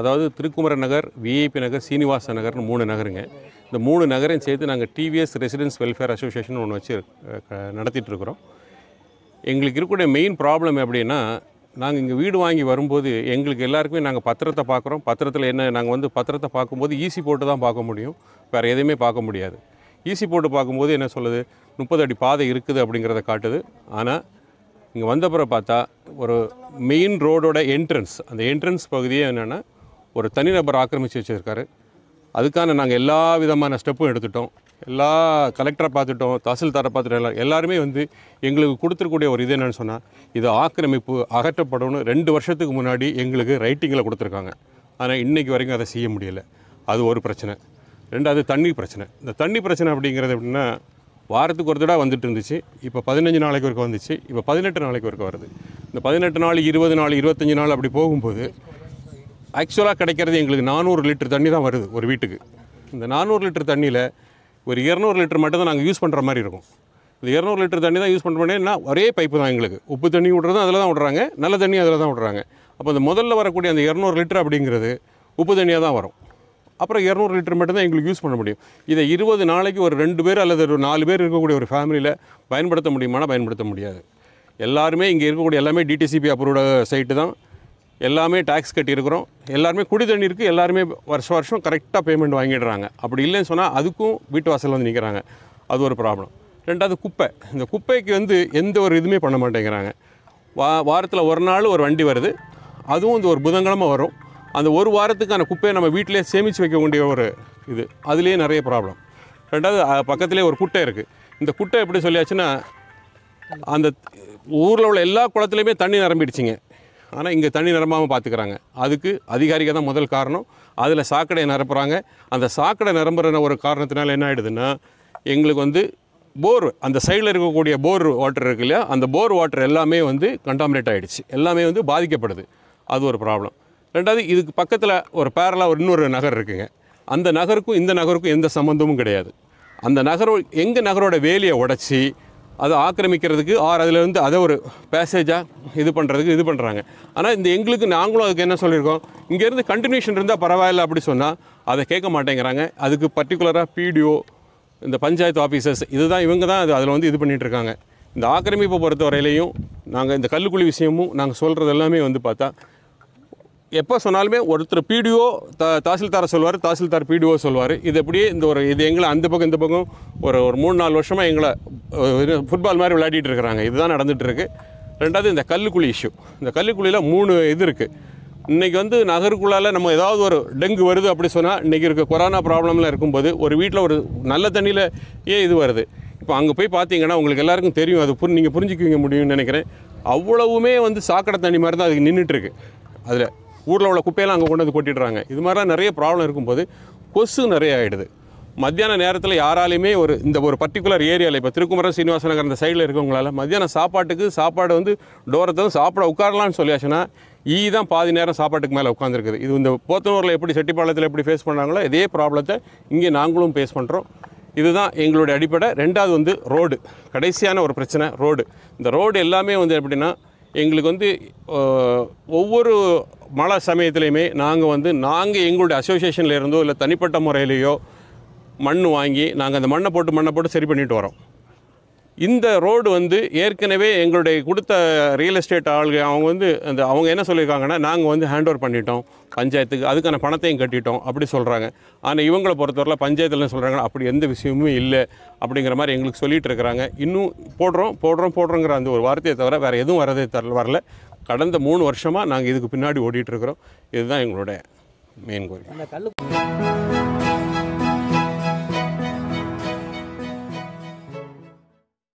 அதாவது திருக்குமர நகர் விஐபி நகர் சீனிவாச நகர்னு மூணு நகருங்க இந்த மூணு நகரையும் சேர்த்து நாங்கள் டிவிஎஸ் ரெசிடென்ஸ் வெல்ஃபேர் அசோசியேஷன் ஒன்று வச்சு நடத்திட்டுருக்குறோம் எங்களுக்கு இருக்கக்கூடிய மெயின் ப்ராப்ளம் எப்படின்னா நாங்கள் இங்கே வீடு வாங்கி வரும்போது எங்களுக்கு எல்லாருக்குமே நாங்கள் பத்திரத்தை பார்க்குறோம் பத்திரத்தில் என்ன நாங்கள் வந்து பத்திரத்தை பார்க்கும்போது ஈசி e போட்டு தான் பார்க்க முடியும் வேறு எதுவுமே பார்க்க முடியாது ஈசி e போட்டு பார்க்கும்போது என்ன சொல்லுது முப்பது அடி பாதை இருக்குது அப்படிங்கிறத காட்டுது ஆனால் இங்கே வந்தப்புறம் பார்த்தா ஒரு மெயின் ரோடோட என்ட்ரன்ஸ் அந்த என்ட்ரன்ஸ் பகுதியே என்னென்னா ஒரு தனிநபர் ஆக்கிரமித்து வச்சுருக்காரு அதுக்கான நாங்கள் எல்லா விதமான ஸ்டெப்பும் எடுத்துட்டோம் எல்லா கலெக்டரை பார்த்துட்டோம் தாசில்தாரை பார்த்துட்டோம் எல்லாம் எல்லாருமே வந்து எங்களுக்கு கொடுத்துருக்கூடிய ஒரு இது என்னென்னு சொன்னால் இது ஆக்கிரமிப்பு அகற்றப்படணும்னு ரெண்டு வருஷத்துக்கு முன்னாடி எங்களுக்கு ரைட்டிங்கில் கொடுத்துருக்காங்க ஆனால் இன்றைக்கு வரைக்கும் அதை செய்ய முடியலை அது ஒரு பிரச்சனை ரெண்டாவது தண்ணி பிரச்சனை இந்த தண்ணி பிரச்சனை அப்படிங்கிறது எப்படின்னா வாரத்துக்கு ஒரு தடவை வந்துட்டு இருந்துச்சு இப்போ பதினஞ்சு நாளைக்கு ஒருக்க வந்துச்சு இப்போ பதினெட்டு நாளைக்கு ஒருக்க வருது இந்த பதினெட்டு நாள் இருபது நாள் இருபத்தஞ்சி நாள் அப்படி போகும்போது ஆக்சுவலாக கிடைக்கிறது எங்களுக்கு நானூறு லிட்டர் தண்ணி தான் வருது ஒரு வீட்டுக்கு இந்த நானூறு லிட்டர் தண்ணியில் ஒரு இரநூறு லிட்டர் மட்டும் தான் நாங்கள் யூஸ் பண்ணுற மாதிரி இருக்கும் இந்த இரநூறு லிட்டர் தண்ணி தான் யூஸ் பண்ணுறோம்னா ஒரே பைப்பு தான் எங்களுக்கு உப்பு தண்ணி விட்றதும் அதில் தான் விட்றாங்க நல்ல தண்ணி அதில் தான் விட்றாங்க அப்போ இந்த முதல்ல வரக்கூடிய அந்த இரநூறு லிட்டர் அப்படிங்கிறது உப்பு தண்ணியாக தான் வரும் அப்புறம் இரநூறு லிட்டர் மட்டும் தான் எங்களுக்கு யூஸ் பண்ண முடியும் இதை இருபது நாளைக்கு ஒரு ரெண்டு பேர் அல்லது ஒரு நாலு பேர் இருக்கக்கூடிய ஒரு ஃபேமிலியில் பயன்படுத்த முடியுமானா பயன்படுத்த முடியாது எல்லாருமே இங்கே இருக்கக்கூடிய எல்லாமே டிடிசிபி அப்ரூவ்டு சைட்டு தான் எல்லாமே டேக்ஸ் கட்டியிருக்கிறோம் எல்லாருமே குடி தண்ணீருக்கு எல்லாருமே வருஷம் வருஷம் கரெக்டாக பேமெண்ட் வாங்கிடுறாங்க அப்படி இல்லைன்னு சொன்னால் அதுக்கும் வீட்டு வாசலில் வந்து நிற்கிறாங்க அது ஒரு ப்ராப்ளம் ரெண்டாவது குப்பை இந்த குப்பைக்கு வந்து எந்த ஒரு இதுவுமே பண்ண மாட்டேங்கிறாங்க வா வாரத்தில் ஒரு நாள் ஒரு வண்டி வருது அதுவும் இந்த ஒரு புதன்கிழமை வரும் அந்த ஒரு வாரத்துக்கான குப்பையை நம்ம வீட்டிலே சேமித்து வைக்க வேண்டிய ஒரு இது அதுலேயே நிறைய ப்ராப்ளம் ரெண்டாவது பக்கத்துலேயே ஒரு குட்டை இருக்குது இந்த குட்டை எப்படி சொல்லியாச்சுன்னா அந்த ஊரில் உள்ள எல்லா குளத்துலேயுமே தண்ணி நிரம்பிடுச்சிங்க ஆனால் இங்கே தண்ணி நிரம்பாமல் பார்த்துக்கிறாங்க அதுக்கு அதிகாரிகள் தான் முதல் காரணம் அதில் சாக்கடையை நிரப்புகிறாங்க அந்த சாக்கடை நிரம்புற ஒரு காரணத்தினால என்ன ஆகிடுதுன்னா எங்களுக்கு வந்து போர் அந்த சைடில் இருக்கக்கூடிய போர் வாட்டர் இருக்கு இல்லையா அந்த போர் வாட்டர் எல்லாமே வந்து கண்டாமினேட் ஆகிடுச்சு எல்லாமே வந்து பாதிக்கப்படுது அது ஒரு ப்ராப்ளம் ரெண்டாவது இதுக்கு பக்கத்தில் ஒரு பேரலாக ஒரு இன்னொரு நகர் இருக்குங்க அந்த நகருக்கும் இந்த நகருக்கும் எந்த சம்மந்தமும் கிடையாது அந்த நகரோ எங்கள் நகரோட வேலியை உடச்சி அதை ஆக்கிரமிக்கிறதுக்கு ஆறு அதிலேருந்து அதை ஒரு பேசேஜாக இது பண்ணுறதுக்கு இது பண்ணுறாங்க ஆனால் இந்த எங்களுக்கு நாங்களும் அதுக்கு என்ன சொல்லியிருக்கோம் இங்கேருந்து கண்டினியூஷன் இருந்தால் பரவாயில்ல அப்படி சொன்னால் அதை கேட்க மாட்டேங்கிறாங்க அதுக்கு பர்டிகுலராக பிடிஓ இந்த பஞ்சாயத்து ஆஃபீஸர்ஸ் இதுதான் இவங்க தான் அது அதில் வந்து இது பண்ணிகிட்ருக்காங்க இந்த ஆக்கிரமிப்பை பொறுத்த வரையிலையும் நாங்கள் இந்த கல்லுக்குழி விஷயமும் நாங்கள் சொல்கிறது எல்லாமே வந்து பார்த்தா எப்போ சொன்னாலுமே ஒருத்தர் பிடிஓ த தாசில்தாரை சொல்வார் தாசில்தார் பிடிஓ சொல்வார் இது எப்படியே இந்த ஒரு இது எங்களை அந்த பக்கம் இந்த பக்கம் ஒரு ஒரு மூணு நாலு வருஷமாக எங்களை ஃபுட்பால் மாதிரி விளையாடிட்டு இருக்கிறாங்க இதுதான் நடந்துகிட்ருக்கு ரெண்டாவது இந்த கல்லுக்குழி இஷ்யூ இந்த கல்லுக்குழியில் மூணு இது இருக்குது இன்றைக்கி வந்து நகருக்குள்ளால் நம்ம ஏதாவது ஒரு டெங்கு வருது அப்படி சொன்னால் இன்றைக்கி இருக்க கொரோனா ப்ராப்ளம்லாம் இருக்கும்போது ஒரு வீட்டில் ஒரு நல்ல தண்ணியில் ஏன் இது வருது இப்போ அங்கே போய் பார்த்தீங்கன்னா உங்களுக்கு எல்லாருக்கும் தெரியும் அது புரி நீங்கள் புரிஞ்சுக்க முடியும்னு நினைக்கிறேன் அவ்வளவுமே வந்து சாக்கடை தண்ணி மாதிரி தான் அதுக்கு நின்றுட்டுருக்கு அதில் ஊரில் உள்ள குப்பையெல்லாம் அங்கே கொண்டு வந்து கொட்டிடுறாங்க இது மாதிரிலாம் நிறைய ப்ராப்ளம் இருக்கும்போது கொசு நிறைய ஆகிடுது மத்தியான நேரத்தில் யாராலையுமே ஒரு இந்த ஒரு பர்டிகுலர் ஏரியாவில் இப்போ திருக்குமரன் சீனிவாச நகர் அந்த சைடில் இருக்கவங்களால மத்தியானம் சாப்பாட்டுக்கு சாப்பாடு வந்து டோரத்தை சாப்பிட உட்காரலான்னு சொல்லியாச்சுன்னா ஈ தான் பாதி நேரம் சாப்பாட்டுக்கு மேலே உட்காந்துருக்குது இது இந்த போத்தனூரில் எப்படி செட்டிப்பாளையத்தில் எப்படி ஃபேஸ் பண்ணுறாங்களோ இதே ப்ராப்ளத்தை இங்கே நாங்களும் ஃபேஸ் பண்ணுறோம் இதுதான் எங்களுடைய அடிப்படை ரெண்டாவது வந்து ரோடு கடைசியான ஒரு பிரச்சனை ரோடு இந்த ரோடு எல்லாமே வந்து எப்படின்னா எங்களுக்கு வந்து ஒவ்வொரு மழை சமயத்துலேயுமே நாங்கள் வந்து நாங்கள் எங்களுடைய அசோசியேஷனில் இருந்தோ இல்லை தனிப்பட்ட முறையிலையோ மண் வாங்கி நாங்கள் அந்த மண்ணை போட்டு மண்ணை போட்டு சரி பண்ணிட்டு வரோம் இந்த ரோடு வந்து ஏற்கனவே எங்களுடைய கொடுத்த ரியல் எஸ்டேட் ஆளுங்க அவங்க வந்து அந்த அவங்க என்ன சொல்லியிருக்காங்கன்னா நாங்கள் வந்து ஹேண்ட் ஓவர் பண்ணிட்டோம் பஞ்சாயத்துக்கு அதுக்கான பணத்தையும் கட்டிட்டோம் அப்படி சொல்கிறாங்க ஆனால் இவங்களை பொறுத்தவரையில் பஞ்சாயத்தில் சொல்கிறாங்க அப்படி எந்த விஷயமுமே இல்லை அப்படிங்கிற மாதிரி எங்களுக்கு சொல்லிட்டு இருக்கிறாங்க இன்னும் போடுறோம் போடுறோம் போடுறோங்கிற அந்த ஒரு வார்த்தையை தவிர வேறு எதுவும் வரதே தர வரல கடந்த மூணு வருஷமாக நாங்கள் இதுக்கு பின்னாடி ஓடிட்டுருக்குறோம் இதுதான் எங்களுடைய மெயின் கோரிக்கை